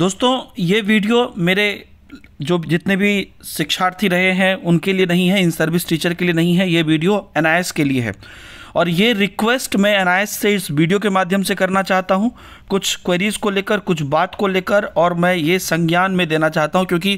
दोस्तों ये वीडियो मेरे जो जितने भी शिक्षार्थी रहे हैं उनके लिए नहीं है इन सर्विस टीचर के लिए नहीं है ये वीडियो एन के लिए है और ये रिक्वेस्ट मैं एन से इस वीडियो के माध्यम से करना चाहता हूँ कुछ क्वेरीज़ को लेकर कुछ बात को लेकर और मैं ये संज्ञान में देना चाहता हूँ क्योंकि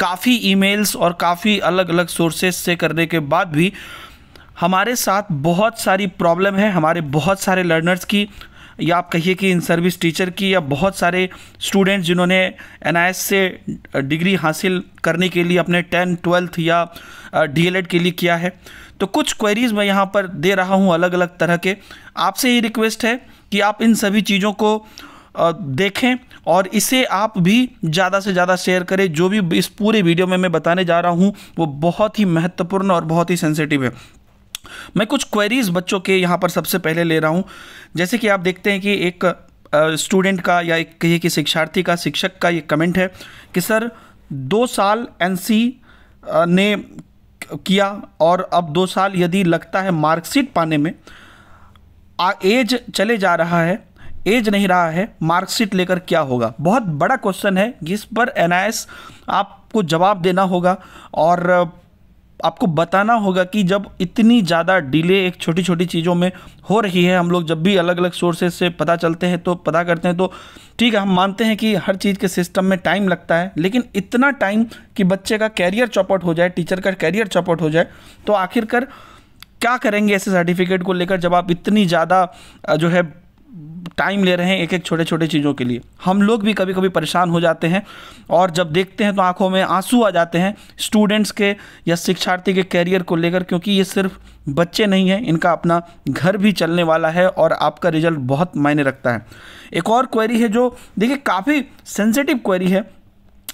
काफ़ी ईमेल्स और काफ़ी अलग अलग सोर्सेज से करने के बाद भी हमारे साथ बहुत सारी प्रॉब्लम है हमारे बहुत सारे लर्नर्स की या आप कहिए कि इन सर्विस टीचर की या बहुत सारे स्टूडेंट्स जिन्होंने एन से डिग्री हासिल करने के लिए अपने टेंथ ट्वेल्थ या डीएलएड के लिए किया है तो कुछ क्वेरीज़ मैं यहाँ पर दे रहा हूँ अलग अलग तरह के आपसे ये रिक्वेस्ट है कि आप इन सभी चीज़ों को देखें और इसे आप भी ज़्यादा से ज़्यादा शेयर करें जो भी इस पूरे वीडियो में मैं बताने जा रहा हूँ वो बहुत ही महत्वपूर्ण और बहुत ही सेंसिटिव है मैं कुछ क्वेरीज बच्चों के यहाँ पर सबसे पहले ले रहा हूँ जैसे कि आप देखते हैं कि एक स्टूडेंट का या एक कहिए कि शिक्षार्थी का शिक्षक का ये कमेंट है कि सर दो साल एनसी ने किया और अब दो साल यदि लगता है मार्कशीट पाने में आ, एज चले जा रहा है एज नहीं रहा है मार्कशीट लेकर क्या होगा बहुत बड़ा क्वेश्चन है जिस पर एन आपको जवाब देना होगा और आपको बताना होगा कि जब इतनी ज़्यादा डिले एक छोटी छोटी चीज़ों में हो रही है हम लोग जब भी अलग अलग सोर्सेज से पता चलते हैं तो पता करते हैं तो ठीक है हम मानते हैं कि हर चीज़ के सिस्टम में टाइम लगता है लेकिन इतना टाइम कि बच्चे का कैरियर चौपट हो जाए टीचर का कैरियर चौपट हो जाए तो आखिरकार क्या करेंगे ऐसे सर्टिफिकेट को लेकर जब आप इतनी ज़्यादा जो है टाइम ले रहे हैं एक एक छोटे छोटे चीज़ों के लिए हम लोग भी कभी कभी परेशान हो जाते हैं और जब देखते हैं तो आंखों में आंसू आ जाते हैं स्टूडेंट्स के या शिक्षार्थी के कैरियर को लेकर क्योंकि ये सिर्फ बच्चे नहीं हैं इनका अपना घर भी चलने वाला है और आपका रिजल्ट बहुत मायने रखता है एक और क्वेरी है जो देखिए काफ़ी सेंसिटिव क्वेरी है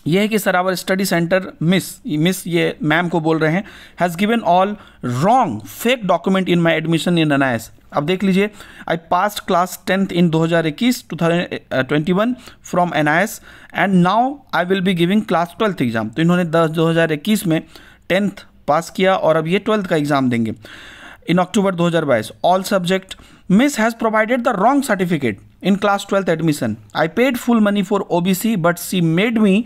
यह है कि sir our study centre miss miss ये मैम को बोल रहे हैं has given all wrong fake document in my admission in NIS अब देख लीजिए I pass class tenth in 2021 to from NIOS and now I will be giving class twelfth exam तो इन्होंने दस दो में टेंथ पास किया और अब ये ट्वेल्थ का एग्ज़ाम देंगे in October 2022 all subject miss has provided the wrong certificate in class twelfth admission I paid full money for O B C but she made me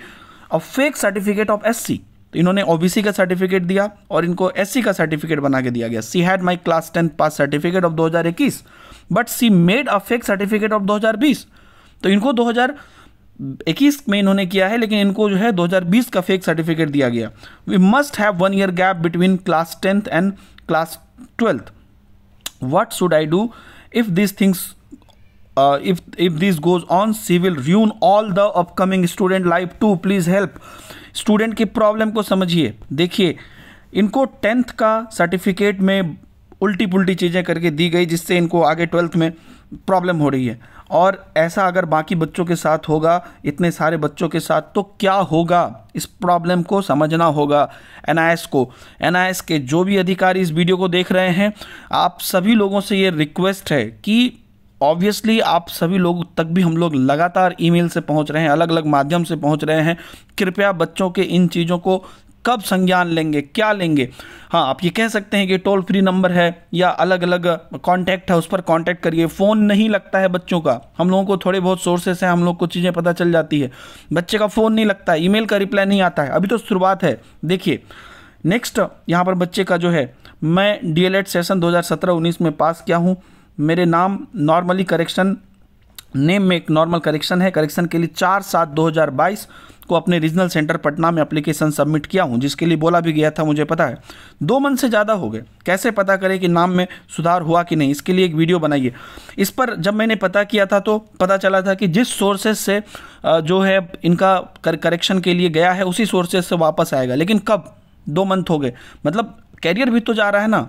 और फेक सर्टिफिकेट ऑफ एस तो इन्होंने OBC का certificate दिया और इनको S का certificate बना के दिया गया she had my class tenth pass certificate of 2021 but she made a fake certificate of 2020 तो इनको 2021 में इन्होंने किया है लेकिन इनको जो है 2020 का फेक सर्टिफिकेट दिया गया we must have one year gap between class tenth and class twelfth what should I do if this things uh, if if this goes on she will ruin all the upcoming student life too please help student की problem को समझिए देखिए इनको tenth का certificate में उल्टी पुल्टी चीज़ें करके दी गई जिससे इनको आगे ट्वेल्थ में प्रॉब्लम हो रही है और ऐसा अगर बाकी बच्चों के साथ होगा इतने सारे बच्चों के साथ तो क्या होगा इस प्रॉब्लम को समझना होगा एन को एन के जो भी अधिकारी इस वीडियो को देख रहे हैं आप सभी लोगों से ये रिक्वेस्ट है कि ऑब्वियसली आप सभी लोग तक भी हम लोग लगातार ईमेल से पहुंच रहे हैं अलग अलग माध्यम से पहुंच रहे हैं कृपया बच्चों के इन चीज़ों को कब संज्ञान लेंगे क्या लेंगे हाँ आप ये कह सकते हैं कि टोल फ्री नंबर है या अलग अलग कांटेक्ट है उस पर कांटेक्ट करिए फ़ोन नहीं लगता है बच्चों का हम लोगों को थोड़े बहुत सोर्सेस हैं हम लोग को चीज़ें पता चल जाती है बच्चे का फ़ोन नहीं लगता है ईमेल का रिप्लाई नहीं आता है अभी तो शुरुआत है देखिए नेक्स्ट यहाँ पर बच्चे का जो है मैं डी सेशन दो हज़ार में पास किया हूँ मेरे नाम नॉर्मली करेक्शन नेम में एक नॉर्मल करेक्शन है करेक्शन के लिए चार सात दो हज़ार बाईस को अपने रीजनल सेंटर पटना में अप्लीकेशन सबमिट किया हूँ जिसके लिए बोला भी गया था मुझे पता है दो मन से ज़्यादा हो गए कैसे पता करें कि नाम में सुधार हुआ कि नहीं इसके लिए एक वीडियो बनाइए इस पर जब मैंने पता किया था तो पता चला था कि जिस सोर्सेज से जो है इनका करेक्शन के लिए गया है उसी सोर्सेज से वापस आएगा लेकिन कब दो मंथ हो गए मतलब कैरियर भी तो जा रहा है ना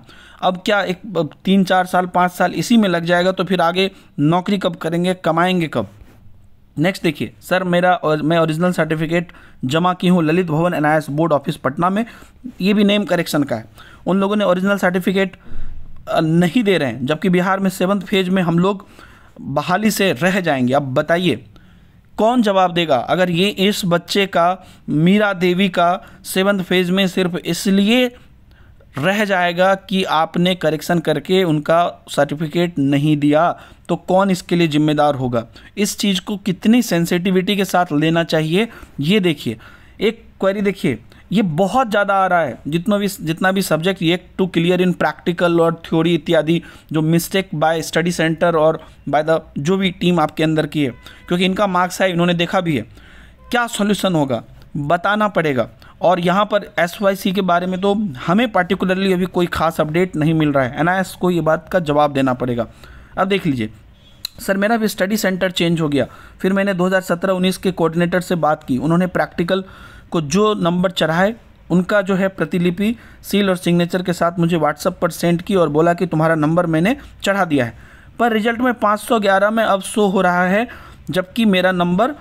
अब क्या एक अब तीन चार साल पाँच साल इसी में लग जाएगा तो फिर आगे नौकरी कब करेंगे कमाएंगे कब नेक्स्ट देखिए सर मेरा और मैं ओरिजिनल सर्टिफिकेट जमा की हूँ ललित भवन एन बोर्ड ऑफिस पटना में ये भी नेम करेक्शन का है उन लोगों ने ओरिजिनल सर्टिफिकेट नहीं दे रहे हैं जबकि बिहार में सेवन्थ फेज में हम लोग बहाली से रह जाएंगे अब बताइए कौन जवाब देगा अगर ये इस बच्चे का मीरा देवी का सेवन्थ फेज में सिर्फ इसलिए रह जाएगा कि आपने करेक्शन करके उनका सर्टिफिकेट नहीं दिया तो कौन इसके लिए जिम्मेदार होगा इस चीज़ को कितनी सेंसिटिविटी के साथ लेना चाहिए ये देखिए एक क्वेरी देखिए ये बहुत ज़्यादा आ रहा है जितना भी जितना भी सब्जेक्ट ये टू क्लियर इन प्रैक्टिकल और थ्योरी इत्यादि जो मिस्टेक बाय स्टडी सेंटर और बाय द जो भी टीम आपके अंदर की है क्योंकि इनका मार्क्स है इन्होंने देखा भी है क्या सॉल्यूशन होगा बताना पड़ेगा और यहाँ पर एस के बारे में तो हमें पर्टिकुलरली अभी कोई खास अपडेट नहीं मिल रहा है एन को ये बात का जवाब देना पड़ेगा अब देख लीजिए सर मेरा भी स्टडी सेंटर चेंज हो गया फिर मैंने 2017-19 के कोऑर्डिनेटर से बात की उन्होंने प्रैक्टिकल को जो नंबर चढ़ाए उनका जो है प्रतिलिपि सील और सिग्नेचर के साथ मुझे व्हाट्सअप पर सेंड की और बोला कि तुम्हारा नंबर मैंने चढ़ा दिया है पर रिजल्ट में 511 में अब शो हो रहा है जबकि मेरा नंबर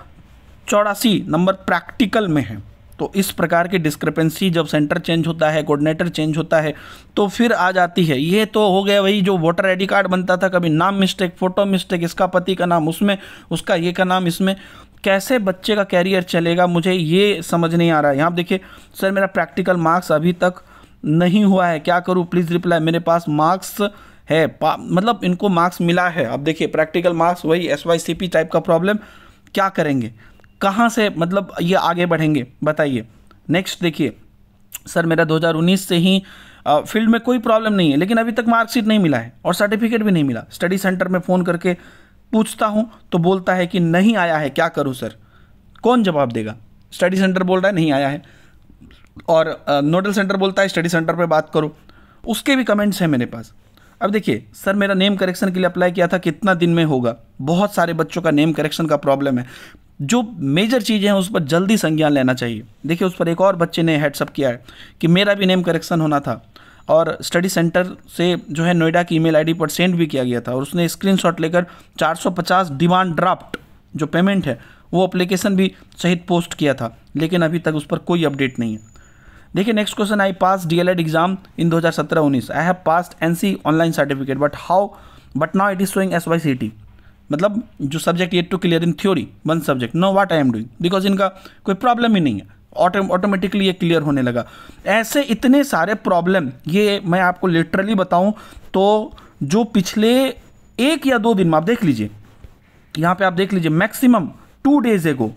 चौरासी नंबर प्रैक्टिकल में है तो इस प्रकार की डिस्क्रिपेंसी जब सेंटर चेंज होता है कोऑर्डिनेटर चेंज होता है तो फिर आ जाती है ये तो हो गया वही जो वोटर आईडी कार्ड बनता था कभी नाम मिस्टेक फ़ोटो मिस्टेक इसका पति का नाम उसमें उसका ये का नाम इसमें कैसे बच्चे का कैरियर चलेगा मुझे ये समझ नहीं आ रहा है यहाँ देखिए सर मेरा प्रैक्टिकल मार्क्स अभी तक नहीं हुआ है क्या करूँ प्लीज़ रिप्लाई मेरे पास मार्क्स है मतलब इनको मार्क्स मिला है अब देखिए प्रैक्टिकल मार्क्स वही S Y C P type का प्रॉब्लम क्या करेंगे कहाँ से मतलब ये आगे बढ़ेंगे बताइए नेक्स्ट देखिए सर मेरा 2019 से ही फील्ड में कोई प्रॉब्लम नहीं है लेकिन अभी तक मार्कशीट नहीं मिला है और सर्टिफिकेट भी नहीं मिला स्टडी सेंटर में फ़ोन करके पूछता हूँ तो बोलता है कि नहीं आया है क्या करूँ सर कौन जवाब देगा स्टडी सेंटर बोल रहा है नहीं आया है और नोडल सेंटर बोलता है स्टडी सेंटर पर बात करो उसके भी कमेंट्स हैं मेरे पास अब देखिए सर मेरा नेम करेक्शन के लिए अप्लाई किया था कितना दिन में होगा बहुत सारे बच्चों का नेम करेक्शन का प्रॉब्लम है जो मेजर चीज़ें हैं उस पर जल्दी संज्ञान लेना चाहिए देखिए उस पर एक और बच्चे ने हेड्सअप किया है कि मेरा भी नेम करेक्शन होना था और स्टडी सेंटर से जो है नोएडा की ईमेल आईडी पर सेंड भी किया गया था और उसने स्क्रीनशॉट लेकर 450 डिमांड ड्राफ्ट जो पेमेंट है वो अप्लीकेशन भी सहित पोस्ट किया था लेकिन अभी तक उस पर कोई अपडेट नहीं है देखिए next question I pass the exam in 2017-19 I have pass an online certificate but how but now it is showing S Y C T मतलब जो सब्जेक्ट ये to clear in theory one subject no what I am doing because इनका कोई problem ही नहीं है automatically ये clear होने लगा ऐसे इतने सारे प्रॉब्लम ये मैं आपको लिटरली बताऊं तो जो पिछले एक या दो दिन में आप देख लीजिए यहाँ पे आप देख लीजिए मैक्सिमम टू डेज एगो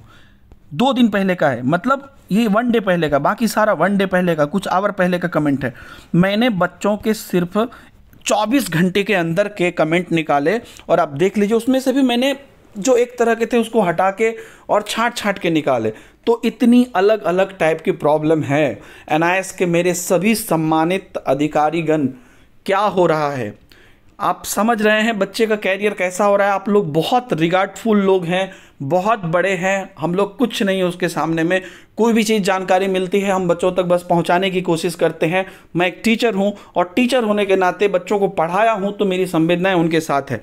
दो दिन पहले का है मतलब ये वन डे पहले का बाकी सारा वन डे पहले का कुछ आवर पहले का कमेंट है मैंने बच्चों के सिर्फ 24 घंटे के अंदर के कमेंट निकाले और आप देख लीजिए उसमें से भी मैंने जो एक तरह के थे उसको हटा के और छाट छाट के निकाले तो इतनी अलग अलग टाइप की प्रॉब्लम है एन के मेरे सभी सम्मानित अधिकारीगण क्या हो रहा है आप समझ रहे हैं बच्चे का कैरियर कैसा हो रहा है आप लोग बहुत रिगार्डफुल लोग हैं बहुत बड़े हैं हम लोग कुछ नहीं है उसके सामने में कोई भी चीज़ जानकारी मिलती है हम बच्चों तक बस पहुंचाने की कोशिश करते हैं मैं एक टीचर हूं और टीचर होने के नाते बच्चों को पढ़ाया हूं तो मेरी संवेदनाएं उनके साथ है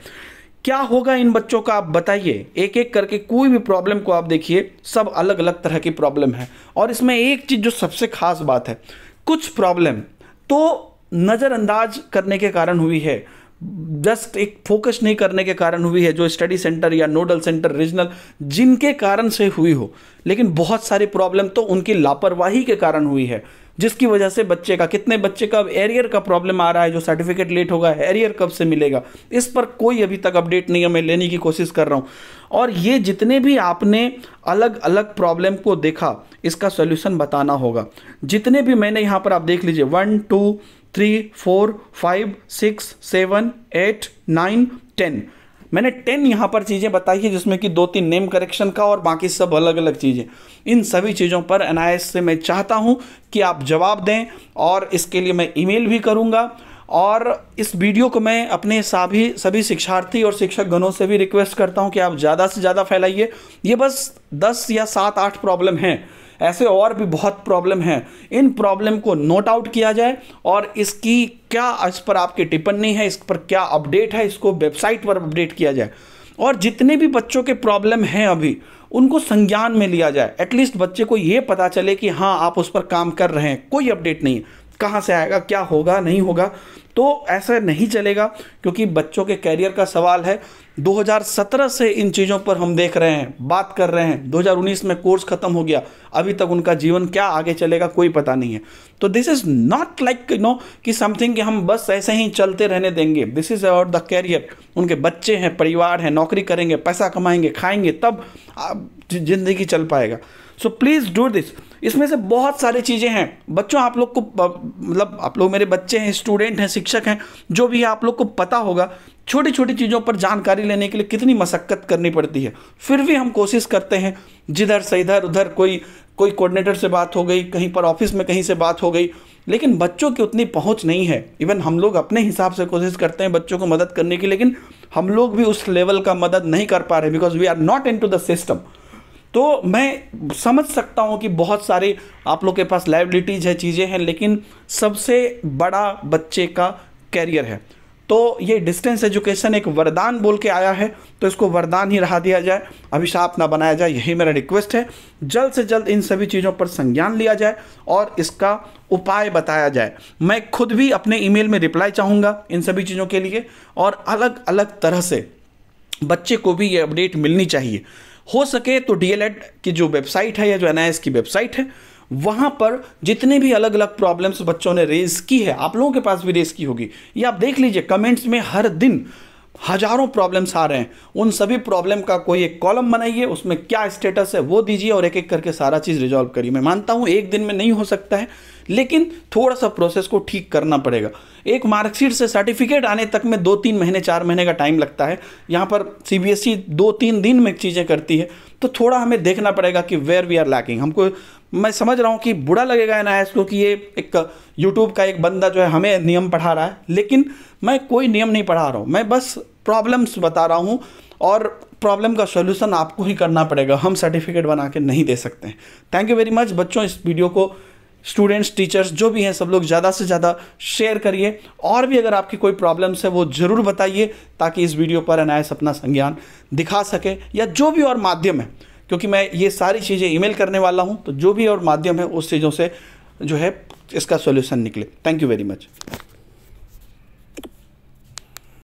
क्या होगा इन बच्चों का आप बताइए एक एक करके कोई भी प्रॉब्लम को आप देखिए सब अलग अलग तरह की प्रॉब्लम है और इसमें एक चीज़ जो सबसे खास बात है कुछ प्रॉब्लम तो नज़रअंदाज करने के कारण हुई है जस्ट एक फोकस नहीं करने के कारण हुई है जो स्टडी सेंटर या नोडल सेंटर रीजनल जिनके कारण से हुई हो लेकिन बहुत सारी प्रॉब्लम तो उनकी लापरवाही के कारण हुई है जिसकी वजह से बच्चे का कितने बच्चे का अब एरियर का प्रॉब्लम आ रहा है जो सर्टिफिकेट लेट होगा एरियर कब से मिलेगा इस पर कोई अभी तक अपडेट नहीं है मैं लेने की कोशिश कर रहा हूँ और ये जितने भी आपने अलग अलग प्रॉब्लम को देखा इसका सोल्यूशन बताना होगा जितने भी मैंने यहाँ पर आप देख लीजिए one two three four five six seven eight nine ten मैंने टेन यहाँ पर चीज़ें बताई है जिसमें कि दो तीन नेम करेक्शन का और बाकी सब अलग अलग चीज़ें इन सभी चीज़ों पर एन से मैं चाहता हूँ कि आप जवाब दें और इसके लिए मैं ईमेल भी करूँगा और इस वीडियो को मैं अपने सभी सभी शिक्षार्थी और शिक्षक गणों से भी रिक्वेस्ट करता हूँ कि आप ज़्यादा से ज़्यादा फैलाइए ये बस दस या सात आठ प्रॉब्लम हैं ऐसे और भी बहुत प्रॉब्लम हैं इन प्रॉब्लम को नोट आउट किया जाए और इसकी क्या इस पर आपकी टिप्पणी है इस पर क्या अपडेट है इसको वेबसाइट पर अपडेट किया जाए और जितने भी बच्चों के प्रॉब्लम हैं अभी उनको संज्ञान में लिया जाए एटलीस्ट बच्चे को ये पता चले कि हाँ आप उस पर काम कर रहे हैं कोई अपडेट नहीं है कहाँ से आएगा क्या होगा नहीं होगा तो ऐसा नहीं चलेगा क्योंकि बच्चों के कैरियर का सवाल है 2017 से इन चीज़ों पर हम देख रहे हैं बात कर रहे हैं 2019 में कोर्स ख़त्म हो गया अभी तक उनका जीवन क्या आगे चलेगा कोई पता नहीं है तो this is not like you know कि समथिंग कि हम बस ऐसे ही चलते रहने देंगे this is about the career उनके बच्चे हैं परिवार हैं नौकरी करेंगे पैसा कमाएंगे खाएंगे तब ज़िंदगी चल पाएगा सो प्लीज़ डू दिस इसमें से बहुत सारी चीज़ें हैं बच्चों आप लोग को मतलब आप लोग मेरे बच्चे हैं स्टूडेंट हैं शिक्षक हैं जो भी है आप लोग को पता होगा छोटी छोटी चीज़ों पर जानकारी लेने के लिए कितनी मशक्क़त करनी पड़ती है फिर भी हम कोशिश करते हैं जिधर से इधर उधर कोई कोई कोऑर्डिनेटर से बात हो गई कहीं पर ऑफिस में कहीं से बात हो गई लेकिन बच्चों की उतनी पहुंच नहीं है इवन हम लोग अपने हिसाब से कोशिश करते हैं बच्चों को मदद करने की लेकिन हम लोग भी उस लेवल का मदद नहीं कर पा रहे because we are not into the system तो मैं समझ सकता हूँ कि बहुत सारे आप लोग के पास लाइबिलिटीज़ है चीज़ें हैं लेकिन सबसे बड़ा बच्चे का कैरियर है तो ये डिस्टेंस एजुकेशन एक वरदान बोल के आया है तो इसको वरदान ही रहा दिया जाए अभिशाप ना बनाया जाए यही मेरा रिक्वेस्ट है जल्द से जल्द इन सभी चीज़ों पर संज्ञान लिया जाए और इसका उपाय बताया जाए मैं खुद भी अपने ईमेल में रिप्लाई चाहूँगा इन सभी चीज़ों के लिए और अलग अलग तरह से बच्चे को भी ये अपडेट मिलनी चाहिए हो सके तो डीएलएड की जो वेबसाइट है या जो एनआईएस की वेबसाइट है वहां पर जितने भी अलग अलग प्रॉब्लम्स बच्चों ने रेज की है आप लोगों के पास भी रेज की होगी ये आप देख लीजिए कमेंट्स में हर दिन हजारों प्रॉब्लम्स आ रहे हैं उन सभी प्रॉब्लम का कोई एक कॉलम बनाइए उसमें क्या स्टेटस है वो दीजिए और एक एक करके सारा चीज़ रिजॉल्व करिए मैं मानता हूं एक दिन में नहीं हो सकता है लेकिन थोड़ा सा प्रोसेस को ठीक करना पड़ेगा एक मार्कशीट से सर्टिफिकेट आने तक में दो तीन महीने चार महीने का टाइम लगता है यहाँ पर सी e दो तीन दिन में चीज़ें करती है तो थोड़ा हमें देखना पड़ेगा कि वेयर वी आर लैकिंग हमको मैं समझ रहा हूँ कि बुरा लगेगा एन क्योंकि ये एक यूट्यूब का एक बंदा जो है हमें नियम पढ़ा रहा है लेकिन मैं कोई नियम नहीं पढ़ा रहा हूँ मैं बस प्रॉब्लम्स बता रहा हूँ और प्रॉब्लम का सोल्यूशन आपको ही करना पड़ेगा हम सर्टिफिकेट बना के नहीं दे सकते हैं थैंक यू वेरी मच बच्चों इस वीडियो को स्टूडेंट्स टीचर्स जो भी हैं सब लोग ज़्यादा से ज़्यादा शेयर करिए और भी अगर आपकी कोई प्रॉब्लम्स है वो ज़रूर बताइए ताकि इस वीडियो पर अनायास अपना संज्ञान दिखा सके या जो भी और माध्यम है क्योंकि मैं ये सारी चीज़ें ईमेल करने वाला हूँ तो जो भी और माध्यम है उस चीज़ों से जो है इसका सोल्यूशन निकले थैंक यू वेरी मच